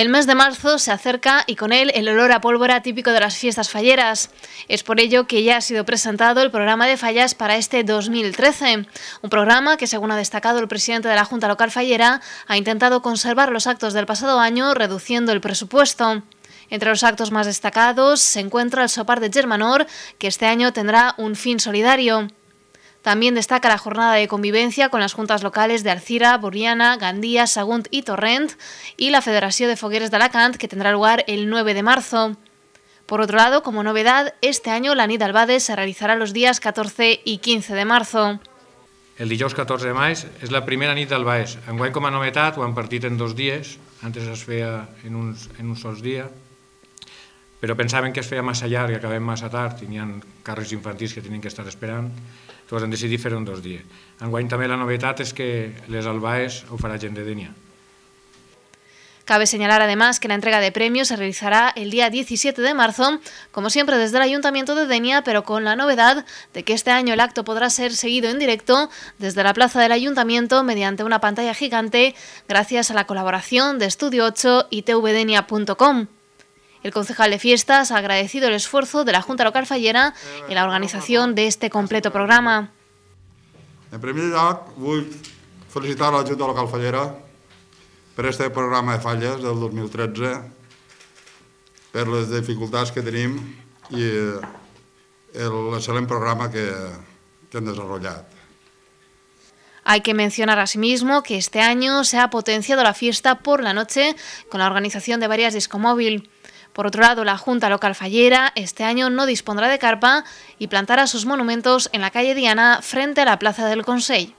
El mes de marzo se acerca y con él el olor a pólvora típico de las fiestas falleras. Es por ello que ya ha sido presentado el programa de fallas para este 2013, un programa que, según ha destacado el presidente de la Junta Local Fallera, ha intentado conservar los actos del pasado año reduciendo el presupuesto. Entre los actos más destacados se encuentra el sopar de Germanor, que este año tendrá un fin solidario. También destaca la jornada de convivencia con las juntas locales de Arcira, Burriana, Gandía, Sagunt y Torrent y la Federación de Fogueres de Alacant, que tendrá lugar el 9 de marzo. Por otro lado, como novedad, este año la Nid Albade se realizará los días 14 i 15 de marzo. El dijous 14 de maig és la primera nit del Baix. Enguany com a novetat ho han partit en dos dies, antes es feia en, uns, en un sols dia, però pensaven que es feia massa llarg i acabem massa tard, i n'hi ha carrers infantils que tenien que estar esperant. tornen pues han dos días. la novedad es que les albaes o farà de Denia. Cabe señalar además que la entrega de premios se realizará el día 17 de marzo, como siempre desde el Ayuntamiento de Denia, pero con la novedad de que este año el acto podrá ser seguido en directo desde la plaza del Ayuntamiento mediante una pantalla gigante, gracias a la colaboración de Estudio 8 y tvdenia.com. El concejal de fiestas ha agradecido el esfuerzo de la Junta Local Fallera en la organización de este completo programa. En primer lloc, vull felicitar la Junta Local Fallera per este programa de falles del 2013, per les dificultats que tenim i eh, l'excel·lent programa que, que han desenvolupat. Hay que mencionar asimismo que este año se ha potenciado la fiesta por la noche con la organización de varias discomóviles. Por otro lado, la Junta Local Fallera este año no dispondrá de carpa y plantará sus monumentos en la calle Diana frente a la Plaza del Consell.